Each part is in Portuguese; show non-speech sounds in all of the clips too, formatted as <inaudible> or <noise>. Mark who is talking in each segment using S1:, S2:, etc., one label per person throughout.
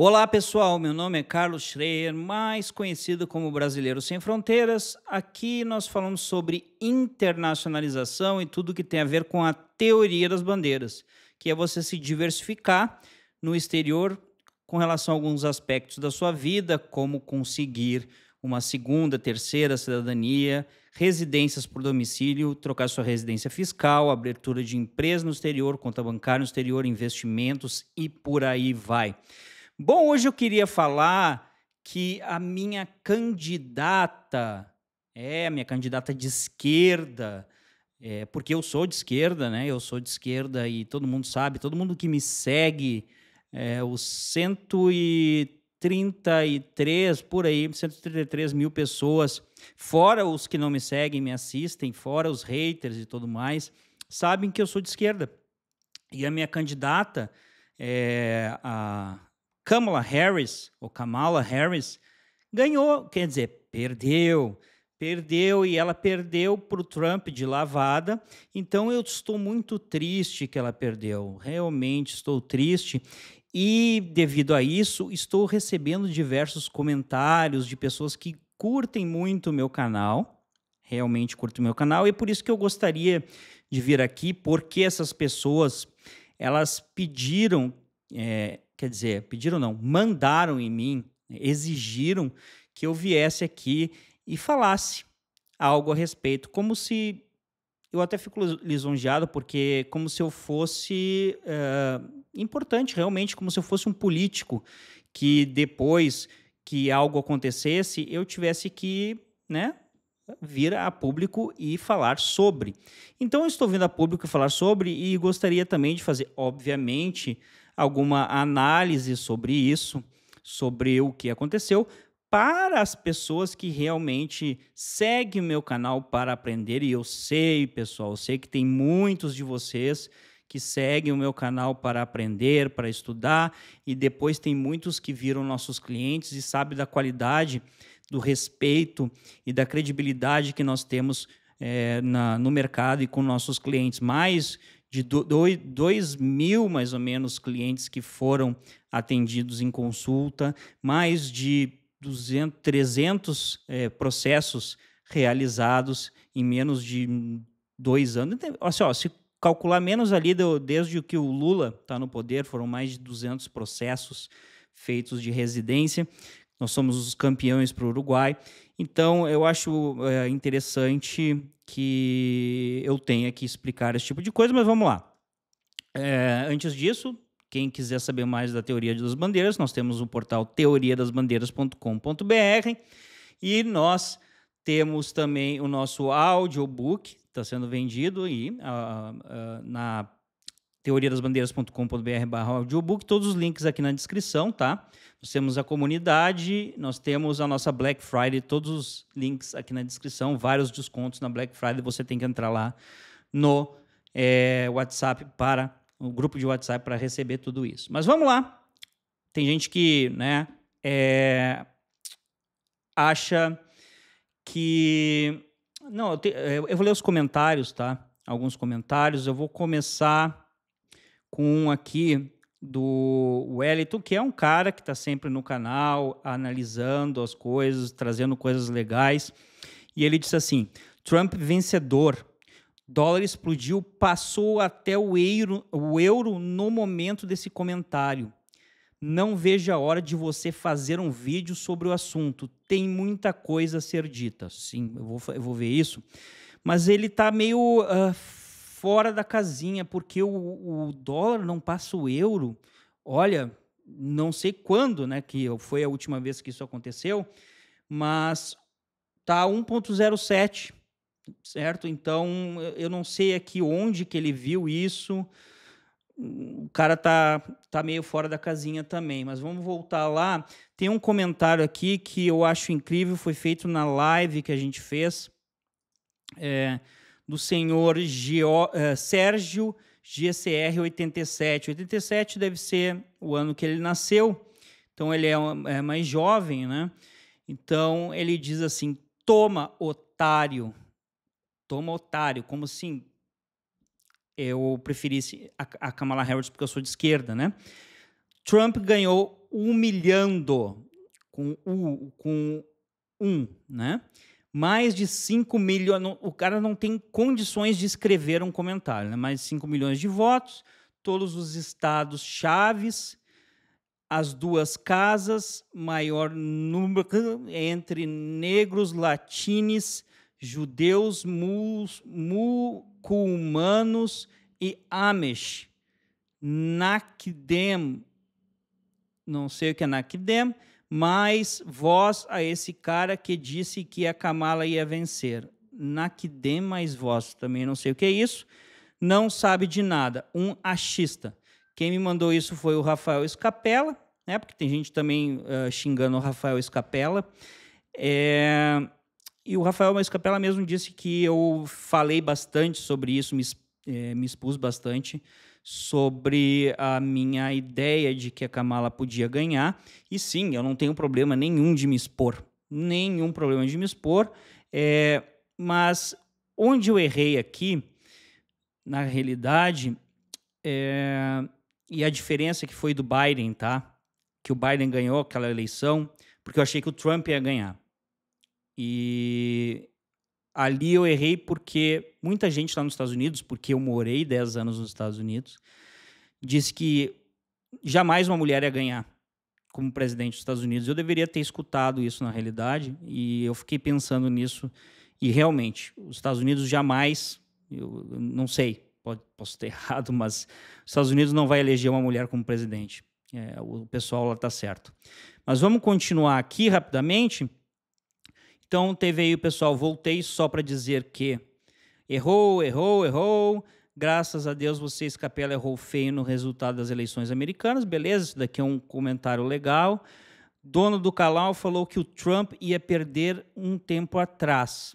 S1: Olá pessoal, meu nome é Carlos Schreier, mais conhecido como Brasileiro Sem Fronteiras. Aqui nós falamos sobre internacionalização e tudo que tem a ver com a teoria das bandeiras, que é você se diversificar no exterior com relação a alguns aspectos da sua vida, como conseguir uma segunda, terceira cidadania, residências por domicílio, trocar sua residência fiscal, abertura de empresa no exterior, conta bancária no exterior, investimentos e por aí vai. Bom, hoje eu queria falar que a minha candidata, é, a minha candidata de esquerda, é, porque eu sou de esquerda, né? Eu sou de esquerda e todo mundo sabe, todo mundo que me segue, é, os 133, por aí, 133 mil pessoas, fora os que não me seguem, me assistem, fora os haters e tudo mais, sabem que eu sou de esquerda. E a minha candidata, é, a, Kamala Harris, ou Kamala Harris, ganhou, quer dizer, perdeu. Perdeu e ela perdeu para o Trump de lavada. Então eu estou muito triste que ela perdeu. Realmente estou triste. E devido a isso, estou recebendo diversos comentários de pessoas que curtem muito o meu canal. Realmente curto o meu canal e é por isso que eu gostaria de vir aqui, porque essas pessoas elas pediram é, quer dizer, pediram não, mandaram em mim, exigiram que eu viesse aqui e falasse algo a respeito, como se eu até fico lisonjeado porque como se eu fosse uh, importante realmente, como se eu fosse um político que depois que algo acontecesse eu tivesse que, né, vir a público e falar sobre. Então eu estou vindo a público falar sobre e gostaria também de fazer, obviamente, alguma análise sobre isso, sobre o que aconteceu, para as pessoas que realmente seguem meu canal para aprender. E eu sei, pessoal, eu sei que tem muitos de vocês que seguem o meu canal para aprender, para estudar, e depois tem muitos que viram nossos clientes e sabem da qualidade, do respeito e da credibilidade que nós temos é, na, no mercado e com nossos clientes. Mas de 2 mil, mais ou menos, clientes que foram atendidos em consulta, mais de 200, 300 é, processos realizados em menos de dois anos. Então, assim, ó, se calcular menos ali, do, desde que o Lula está no poder, foram mais de 200 processos feitos de residência. Nós somos os campeões para o Uruguai. Então, eu acho é, interessante que eu tenha que explicar esse tipo de coisa, mas vamos lá. É, antes disso, quem quiser saber mais da teoria das bandeiras, nós temos o portal teoriadasbandeiras.com.br e nós temos também o nosso audiobook, está sendo vendido e uh, uh, na teoriadasbandeiras.com.br barra audiobook, todos os links aqui na descrição, tá? Nós temos a comunidade, nós temos a nossa Black Friday, todos os links aqui na descrição, vários descontos na Black Friday, você tem que entrar lá no é, WhatsApp para o grupo de WhatsApp para receber tudo isso. Mas vamos lá. Tem gente que, né, é, acha que não, eu, te, eh, eu vou ler os comentários, tá? Alguns comentários. Eu vou começar com um aqui do Wellington, que é um cara que está sempre no canal, analisando as coisas, trazendo coisas legais. E ele disse assim: Trump vencedor. Dólar explodiu, passou até o euro, o euro no momento desse comentário. Não vejo a hora de você fazer um vídeo sobre o assunto. Tem muita coisa a ser dita. Sim, eu vou, eu vou ver isso. Mas ele está meio uh, fora da casinha, porque o, o dólar não passa o euro. Olha, não sei quando, né, que foi a última vez que isso aconteceu, mas tá 1.07, certo? Então, eu não sei aqui onde que ele viu isso. O cara tá tá meio fora da casinha também, mas vamos voltar lá. Tem um comentário aqui que eu acho incrível, foi feito na live que a gente fez. É, do senhor Geo, uh, Sérgio GCR 87. 87 deve ser o ano que ele nasceu, então ele é, é mais jovem, né? Então ele diz assim: toma, otário. Toma, otário. Como assim? Eu preferisse a, a Kamala Harris porque eu sou de esquerda, né? Trump ganhou humilhando com, com um, né? mais de 5 milhões. O cara não tem condições de escrever um comentário, né? Mais de 5 milhões de votos, todos os estados chaves, as duas casas, maior número entre negros, latines, judeus, muçulmanos e Amish. Nakdem, não sei o que é Nakdem, mas vós a esse cara que disse que a Kamala ia vencer. Na que dê mais vós, também não sei o que é isso, não sabe de nada, um achista. Quem me mandou isso foi o Rafael Escapela, né? Porque tem gente também uh, xingando o Rafael Escapela. É... E o Rafael Escapela mesmo disse que eu falei bastante sobre isso, me, é, me expus bastante sobre a minha ideia de que a Kamala podia ganhar. E sim, eu não tenho problema nenhum de me expor. Nenhum problema de me expor. É, mas onde eu errei aqui, na realidade, é, e a diferença que foi do Biden, tá? Que o Biden ganhou aquela eleição, porque eu achei que o Trump ia ganhar. E ali eu errei porque muita gente lá nos Estados Unidos, porque eu morei 10 anos nos Estados Unidos, disse que jamais uma mulher ia ganhar como presidente dos Estados Unidos. Eu deveria ter escutado isso na realidade e eu fiquei pensando nisso e realmente os Estados Unidos jamais, eu não sei, pode, posso ter <laughs> errado, mas os Estados Unidos não vai eleger uma mulher como presidente. É, o pessoal lá está certo. Mas vamos continuar aqui rapidamente. Então teve aí o pessoal, voltei só para dizer que errou, errou, errou. Graças a Deus vocês, Capela, errou feio no resultado das eleições americanas. Beleza, isso daqui é um comentário legal. Dono do Calau falou que o Trump ia perder um tempo atrás.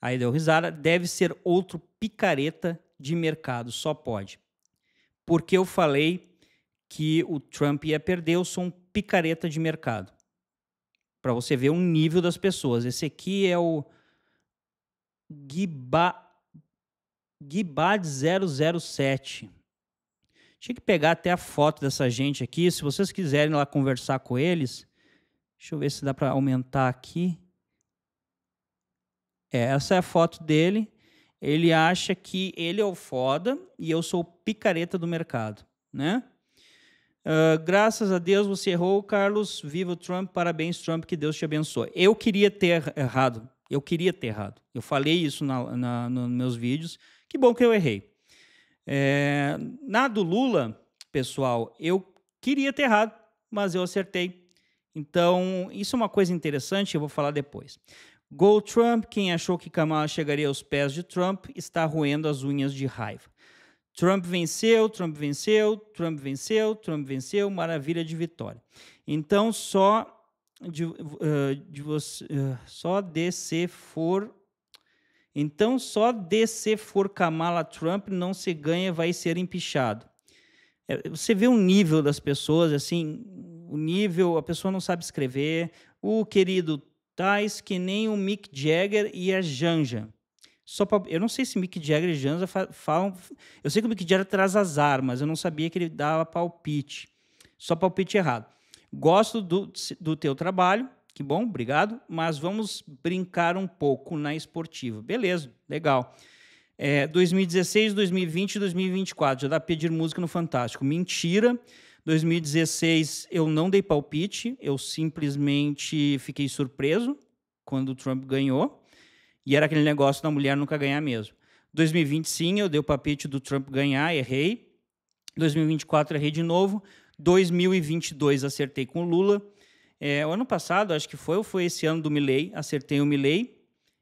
S1: Aí deu risada. Deve ser outro picareta de mercado, só pode. Porque eu falei que o Trump ia perder, eu sou um picareta de mercado para você ver um nível das pessoas. Esse aqui é o Gibad Gibad 007. Tinha que pegar até a foto dessa gente aqui. Se vocês quiserem lá conversar com eles, deixa eu ver se dá para aumentar aqui. É, essa é a foto dele. Ele acha que ele é o foda e eu sou o picareta do mercado, né? Uh, graças a Deus você errou, Carlos. Viva o Trump, parabéns, Trump, que Deus te abençoe. Eu queria ter errado, eu queria ter errado. Eu falei isso na, na nos meus vídeos. Que bom que eu errei. É, na do Lula, pessoal, eu queria ter errado, mas eu acertei. Então, isso é uma coisa interessante, eu vou falar depois. Go Trump, quem achou que Kamala chegaria aos pés de Trump, está roendo as unhas de raiva. Trump venceu, Trump venceu, Trump venceu, Trump venceu, maravilha de vitória. Então, só de, uh, de você, uh, só de se for. Então, só de se for Kamala Trump não se ganha, vai ser empichado. É, você vê o nível das pessoas, assim, o nível, a pessoa não sabe escrever. O querido Tais, que nem o Mick Jagger e a Janja só pra, eu não sei se Mick Jagger e Janza falam. Eu sei que o Mick Jagger traz azar, mas eu não sabia que ele dava palpite. Só palpite errado. Gosto do, do teu trabalho, que bom, obrigado, mas vamos brincar um pouco na esportiva. Beleza, legal. É, 2016, 2020 e 2024, já dá pra pedir música no Fantástico. Mentira. 2016 eu não dei palpite, eu simplesmente fiquei surpreso quando o Trump ganhou. E era aquele negócio da mulher nunca ganhar mesmo. 2020, sim, eu dei o papite do Trump ganhar, errei. 2024, errei de novo. 2022, acertei com o Lula. É, o ano passado, acho que foi, ou foi esse ano do Milley, acertei o Milley.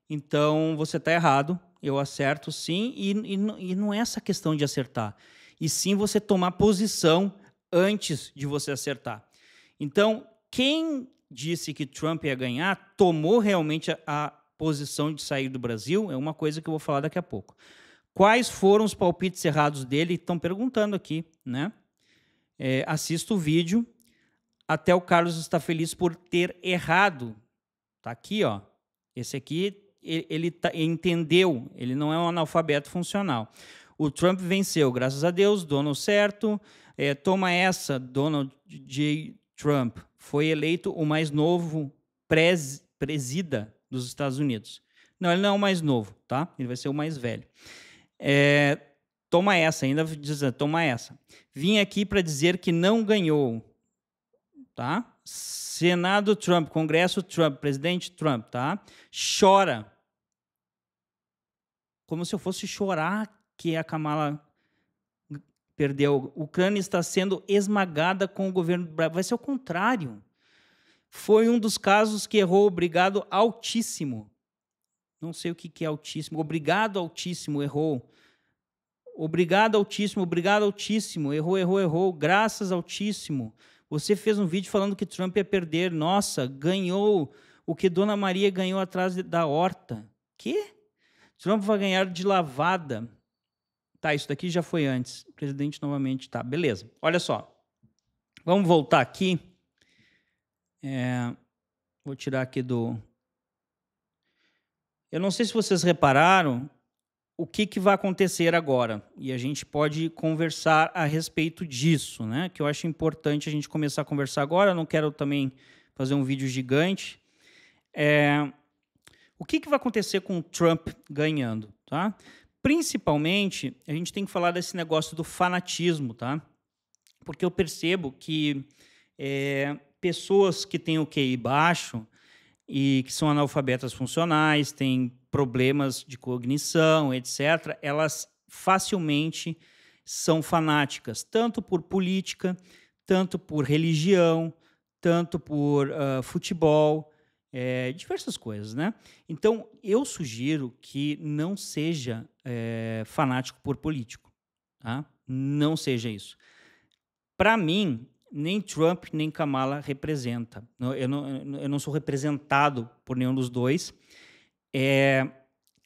S1: Então, você está errado. Eu acerto sim, e, e, e não é essa questão de acertar. E sim você tomar posição antes de você acertar. Então, quem disse que Trump ia ganhar tomou realmente a posição de sair do Brasil, é uma coisa que eu vou falar daqui a pouco. Quais foram os palpites errados dele? Estão perguntando aqui, né? É, assista o vídeo. Até o Carlos está feliz por ter errado. Tá aqui, ó. Esse aqui ele, ele tá, entendeu. Ele não é um analfabeto funcional. O Trump venceu, graças a Deus, Donald certo. É, toma essa, Donald J. Trump. Foi eleito o mais novo pres, presida dos Estados Unidos. Não, ele não é o mais novo, tá? Ele vai ser o mais velho. É, toma essa, ainda dizendo, toma essa. Vim aqui para dizer que não ganhou, tá? Senado Trump, Congresso Trump, presidente Trump, tá? Chora. Como se eu fosse chorar que a Kamala perdeu. Ucrânia está sendo esmagada com o governo. Vai ser o contrário foi um dos casos que errou obrigado altíssimo. Não sei o que, que é altíssimo. Obrigado altíssimo, errou. Obrigado altíssimo, obrigado altíssimo, errou, errou, errou. Graças altíssimo. Você fez um vídeo falando que Trump ia perder. Nossa, ganhou o que Dona Maria ganhou atrás da horta. Que? Trump vai ganhar de lavada. Tá, isso daqui já foi antes. presidente novamente, tá, beleza. Olha só. Vamos voltar aqui é, vou tirar aqui do. Eu não sei se vocês repararam o que, que vai acontecer agora. E a gente pode conversar a respeito disso, né? Que eu acho importante a gente começar a conversar agora. Eu não quero também fazer um vídeo gigante. É, o que, que vai acontecer com o Trump ganhando, tá? Principalmente, a gente tem que falar desse negócio do fanatismo, tá? Porque eu percebo que é, pessoas que têm o QI baixo e que são analfabetas funcionais, têm problemas de cognição, etc., elas facilmente são fanáticas, tanto por política, tanto por religião, tanto por uh, futebol, é, diversas coisas, né? Então, eu sugiro que não seja é, fanático por político, tá? Não seja isso. Para mim, nem Trump nem Kamala representa. Eu não, eu não sou representado por nenhum dos dois. É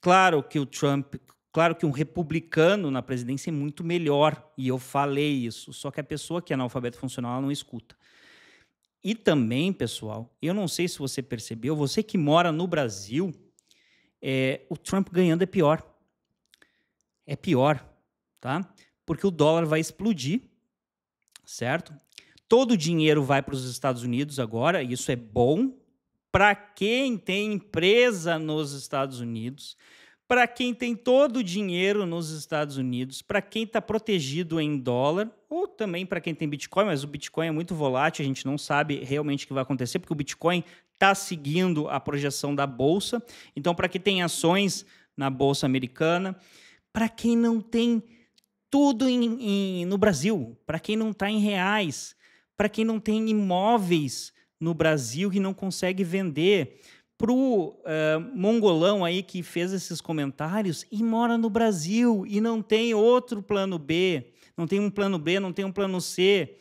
S1: claro que o Trump, claro que um republicano na presidência é muito melhor, e eu falei isso, só que a pessoa que é analfabeta funcional não escuta. E também, pessoal, eu não sei se você percebeu, você que mora no Brasil, é, o Trump ganhando é pior. É pior, tá? Porque o dólar vai explodir, certo? Todo o dinheiro vai para os Estados Unidos agora, e isso é bom para quem tem empresa nos Estados Unidos, para quem tem todo o dinheiro nos Estados Unidos, para quem está protegido em dólar, ou também para quem tem Bitcoin, mas o Bitcoin é muito volátil, a gente não sabe realmente o que vai acontecer, porque o Bitcoin está seguindo a projeção da Bolsa. Então, para quem tem ações na Bolsa Americana, para quem não tem tudo em, em, no Brasil, para quem não está em reais, para quem não tem imóveis no Brasil e não consegue vender. Para o uh, eh, mongolão aí que fez esses comentários e mora no Brasil e não tem outro plano B, não tem um plano B, não tem um plano C.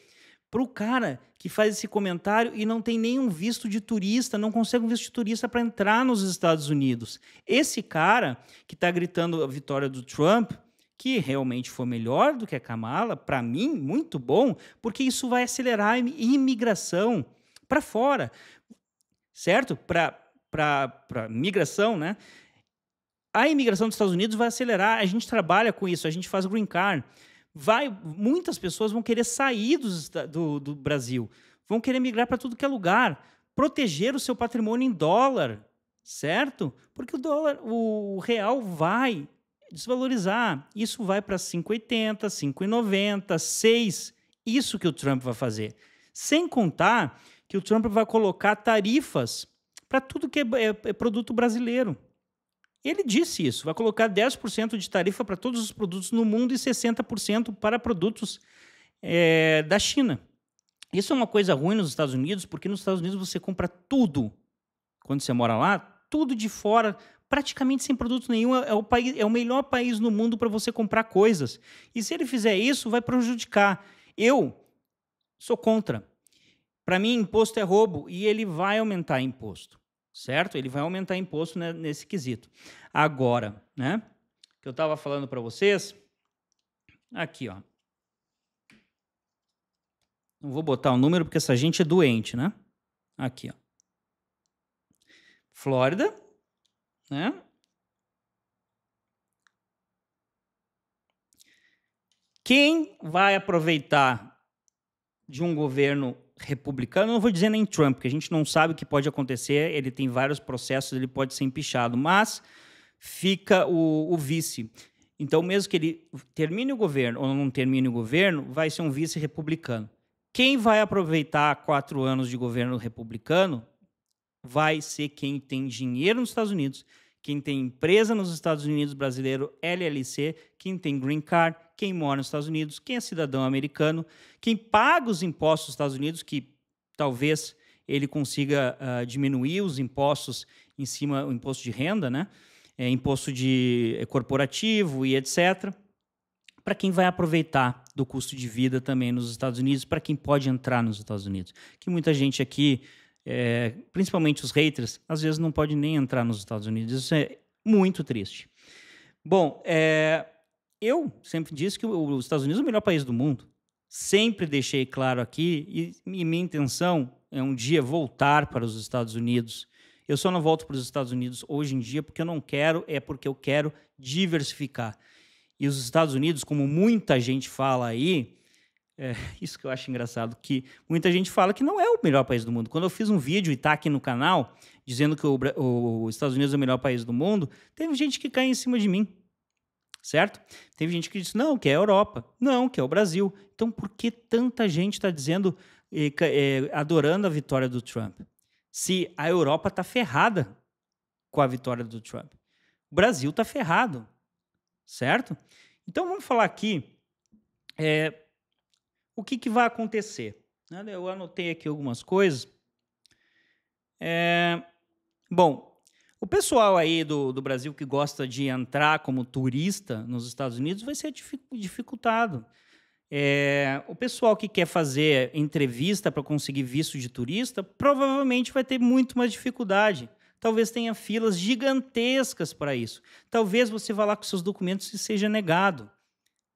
S1: Para o cara que faz esse comentário e não tem nenhum visto de turista, não consegue um visto de turista para entrar nos Estados Unidos. Esse cara que está gritando a vitória do Trump, que realmente foi melhor do que a Kamala, para mim, muito bom, porque isso vai acelerar a imigração para fora, certo? Para migração, né? A imigração dos Estados Unidos vai acelerar, a gente trabalha com isso, a gente faz green card. Vai, muitas pessoas vão querer sair do, do Brasil, vão querer migrar para tudo que é lugar, proteger o seu patrimônio em dólar, certo? Porque o dólar, o real vai desvalorizar. Isso vai para 5,80, 5,90, 6. Isso que o Trump vai fazer. Sem contar que o Trump vai colocar tarifas para tudo que é, é, é, produto brasileiro. Ele disse isso, vai colocar 10% de tarifa para todos os produtos no mundo e 60% para produtos é, da China. Isso é uma coisa ruim nos Estados Unidos, porque nos Estados Unidos você compra tudo. Quando você mora lá, tudo de fora, praticamente sem produto nenhum. É, é o, país, é o melhor país no mundo para você comprar coisas. E se ele fizer isso, vai prejudicar. Eu sou contra. Para mim, imposto é roubo e ele vai aumentar imposto, certo? Ele vai aumentar imposto né, nesse quesito. Agora, né? Que eu estava falando para vocês, aqui, ó. Não vou botar o número porque essa gente é doente, né? Aqui, ó. Flórida, né? Quem vai aproveitar de um governo republicano, não vou dizer nem Trump, porque a gente não sabe o que pode acontecer, ele tem vários processos, ele pode ser empichado, mas fica o, o vice. Então, mesmo que ele termine o governo ou não termine o governo, vai ser um vice republicano. Quem vai aproveitar quatro anos de governo republicano vai ser quem tem dinheiro nos Estados Unidos, quem tem empresa nos Estados Unidos brasileiro, LLC, quem tem green card, quem mora nos Estados Unidos, quem é cidadão americano, quem paga os impostos nos Estados Unidos, que talvez ele consiga uh, diminuir os impostos em cima, o imposto de renda, né? É, imposto de é, corporativo e etc. Para quem vai aproveitar do custo de vida também nos Estados Unidos, para quem pode entrar nos Estados Unidos. Que muita gente aqui é, principalmente os haters, às vezes não podem nem entrar nos Estados Unidos. Isso é muito triste. Bom, é, eu sempre disse que os Estados Unidos é o melhor país do mundo. Sempre deixei claro aqui, e, e minha intenção é um dia voltar para os Estados Unidos. Eu só não volto para os Estados Unidos hoje em dia porque eu não quero, é porque eu quero diversificar. E os Estados Unidos, como muita gente fala aí, é, <laughs> isso que eu acho engraçado, que muita gente fala que não é o melhor país do mundo. Quando eu fiz um vídeo e tá aqui no canal, dizendo que os Estados Unidos é o melhor país do mundo, teve gente que caiu em cima de mim, certo? Teve gente que disse, não, que é a Europa, não, que é o Brasil. Então, por que tanta gente está dizendo, e é, adorando a vitória do Trump? Se a Europa está ferrada com a vitória do Trump. O Brasil está ferrado, certo? Então, vamos falar aqui... É, o que, que vai acontecer? Né, eu anotei aqui algumas coisas. É, bom, o pessoal aí do, do Brasil que gosta de entrar como turista nos Estados Unidos vai ser dificultado. É, o pessoal que quer fazer entrevista para conseguir visto de turista provavelmente vai ter muito mais dificuldade. Talvez tenha filas gigantescas para isso. Talvez você vá lá com seus documentos e seja negado,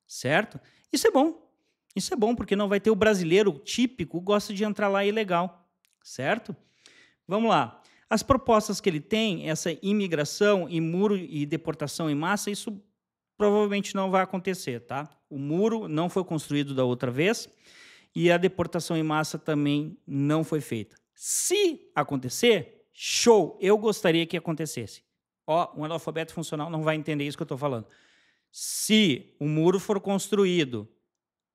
S1: certo? Isso é bom, isso é bom porque não vai ter o brasileiro típico gosta de entrar lá ilegal, certo? Vamos lá. As propostas que ele tem, essa imigração e muro e deportação em massa, isso provavelmente não vai acontecer, tá? O muro não foi construído da outra vez e a deportação em massa também não foi feita. Se acontecer, show, eu gostaria que acontecesse. Ó, um analfabeto funcional não vai entender isso que eu estou falando. Se o muro for construído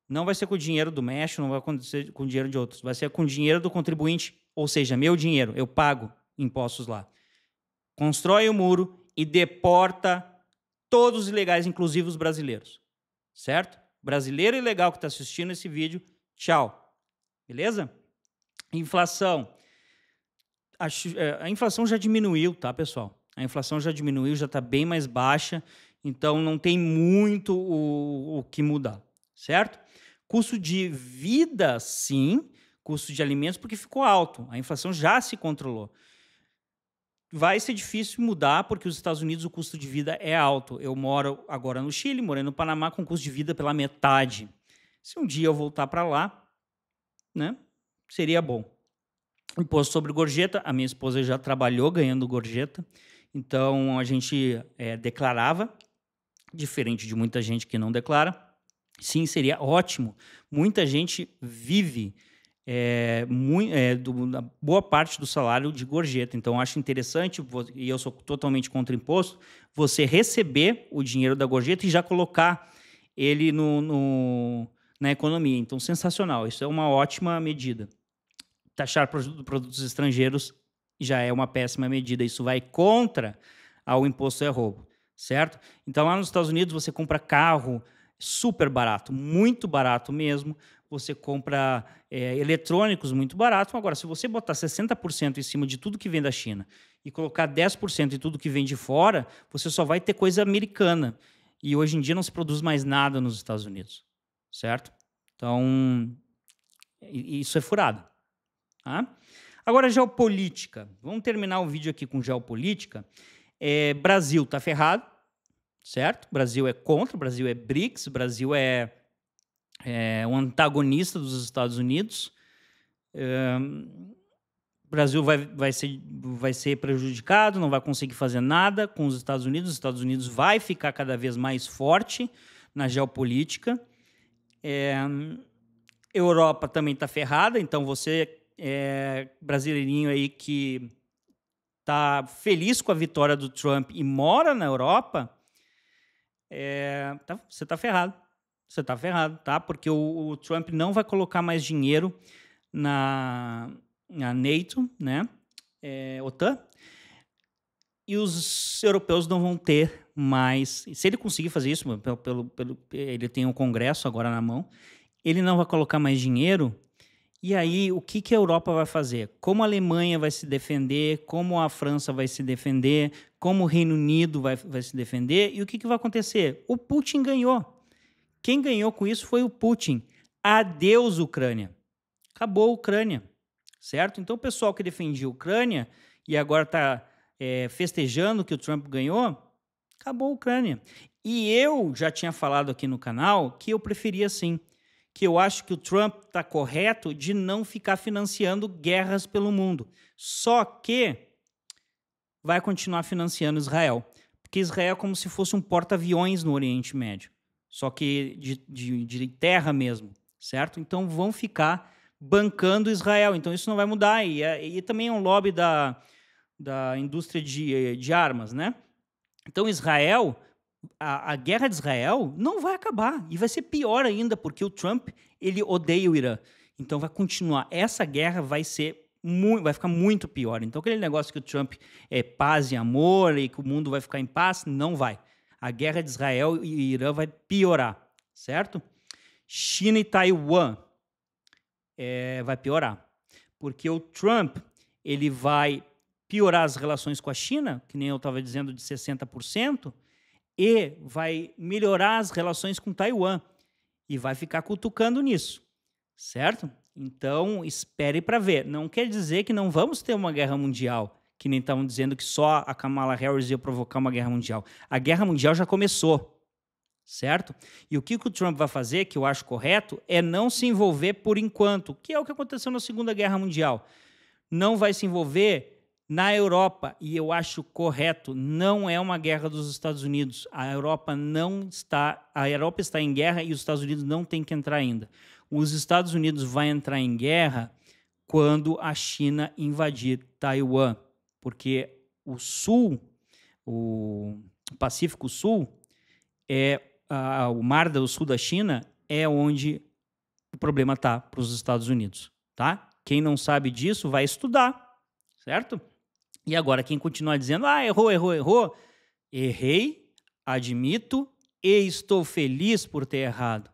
S1: não vai ser com o dinheiro do México, não vai acontecer com o dinheiro de outros, vai ser com o dinheiro do contribuinte, ou seja, meu dinheiro, eu pago impostos lá. Constrói o um muro e deporta todos os ilegais, inclusive os brasileiros. Certo? Brasileiro ilegal que está assistindo esse vídeo, tchau. Beleza? Inflação. A, é, a inflação já diminuiu, tá, pessoal? A inflação já diminuiu, já está bem mais baixa, então não tem muito o, o que mudar, certo? Custo de vida, sim. Custo de alimentos, porque ficou alto. A inflação já se controlou. Vai ser difícil mudar, porque os Estados Unidos o custo de vida é alto. Eu moro agora no Chile, morei no Panamá com custo de vida pela metade. Se um dia eu voltar para lá, né, seria bom. Imposto sobre gorjeta, a minha esposa já trabalhou ganhando gorjeta, então a gente é, declarava, diferente de muita gente que não declara. Sim, seria ótimo. Muita gente vive é, muito, é, do, boa parte do salário de gorjeta. Então, acho interessante, e eu sou totalmente contra imposto, você receber o dinheiro da gorjeta e já colocar ele no, no na economia. Então, sensacional. Isso é uma ótima medida. Taxar produtos estrangeiros já é uma péssima medida. Isso vai contra ao imposto é roubo, certo? Então, lá nos Estados Unidos, você compra carro, super barato, muito barato mesmo. Você compra é, eletrônicos muito barato. Agora, se você botar 60% em cima de tudo que vem da China e colocar 10% em tudo que vem de fora, você só vai ter coisa americana. E hoje em dia não se produz mais nada nos Estados Unidos, certo? Então, isso é furado. Tá? Agora, geopolítica. Vamos terminar o vídeo aqui com geopolítica. É, Brasil está ferrado certo? O Brasil é contra, o Brasil é BRICS, o Brasil é, é um antagonista dos Estados Unidos. É, o Brasil vai, vai, ser, vai ser prejudicado, não vai conseguir fazer nada com os Estados Unidos. Os Estados Unidos vai ficar cada vez mais forte na geopolítica. É, Europa também está ferrada, então você, é, brasileirinho aí que está feliz com a vitória do Trump e mora na Europa, é, tá, você tá ferrado. Você tá ferrado, tá? Porque o, o Trump não vai colocar mais dinheiro na, na NATO, né? É, OTAN. E os europeus não vão ter mais. Se ele conseguir fazer isso, pelo, pelo, pelo, ele tem um congresso agora na mão, ele não vai colocar mais dinheiro e aí, o que, que a Europa vai fazer? Como a Alemanha vai se defender? Como a França vai se defender? Como o Reino Unido vai, vai se defender? E o que, que vai acontecer? O Putin ganhou. Quem ganhou com isso foi o Putin. Adeus, Ucrânia. Acabou a Ucrânia, certo? Então, o pessoal que defendia a Ucrânia e agora está é, festejando que o Trump ganhou, acabou a Ucrânia. E eu já tinha falado aqui no canal que eu preferia assim que eu acho que o Trump está correto de não ficar financiando guerras pelo mundo. Só que vai continuar financiando Israel. Porque Israel é como se fosse um porta-aviões no Oriente Médio. Só que de, de, de, terra mesmo, certo? Então vão ficar bancando Israel. Então isso não vai mudar. E, é, e também é um lobby da, da indústria de, de armas, né? Então Israel a, a, guerra de Israel não vai acabar e vai ser pior ainda porque o Trump ele odeia o Irã. Então vai continuar essa guerra vai ser vai ficar muito pior. Então aquele negócio que o Trump é paz e amor e que o mundo vai ficar em paz não vai. A guerra de Israel e Irã vai piorar, certo? China e Taiwan é, vai piorar, porque o Trump ele vai piorar as relações com a China, que nem eu estava dizendo de 60%, e vai melhorar as relações com Taiwan e vai ficar cutucando nisso, certo? Então, espere para ver. Não quer dizer que não vamos ter uma guerra mundial, que nem estavam dizendo que só a Kamala Harris ia provocar uma guerra mundial. A guerra mundial já começou, certo? E o que, o Trump vai fazer, que eu acho correto, é não se envolver por enquanto, que é o que aconteceu na Segunda Guerra Mundial. Não vai se envolver na Europa, e eu acho correto, não é uma guerra dos Estados Unidos. A Europa não está, a Europa está em guerra e os Estados Unidos não tem que entrar ainda. Os Estados Unidos vai entrar em guerra quando a China invadir Taiwan, porque o Sul, o Pacífico Sul, é o mar do sul da China é onde o problema está para os Estados Unidos, tá? Quem não sabe disso vai estudar, certo? E agora, quem continua dizendo, ah, errou, errou, errou, errei, admito e estou feliz por ter errado.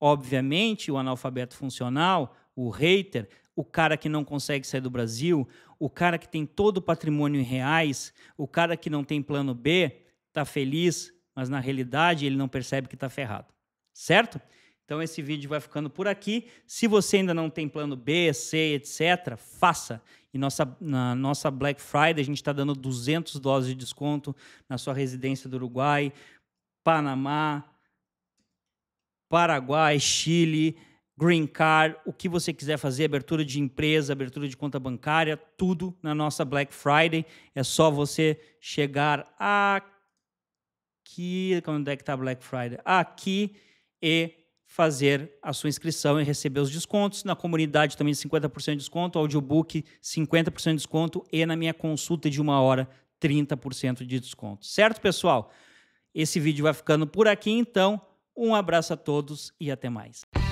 S1: Obviamente, o analfabeto funcional, o hater, o cara que não consegue sair do Brasil, o cara que tem todo o patrimônio em reais, o cara que não tem plano B, está feliz, mas na realidade ele não percebe que está ferrado. Certo? Então esse vídeo vai ficando por aqui. Se você ainda não tem plano B, C, etc, faça. E nossa, na nossa Black Friday a gente está dando 200 doses de desconto na sua residência do Uruguai, Panamá, Paraguai, Chile, Green Card, o que você quiser fazer, abertura de empresa, abertura de conta bancária, tudo na nossa Black Friday. É só você chegar aqui, onde é que está Black Friday? Aqui e fazer a sua inscrição e receber os descontos. Na comunidade também 50% de desconto, audiobook 50% de desconto e na minha consulta de uma hora 30% de desconto. Certo, pessoal? Esse vídeo vai ficando por aqui, então um abraço a todos e até mais.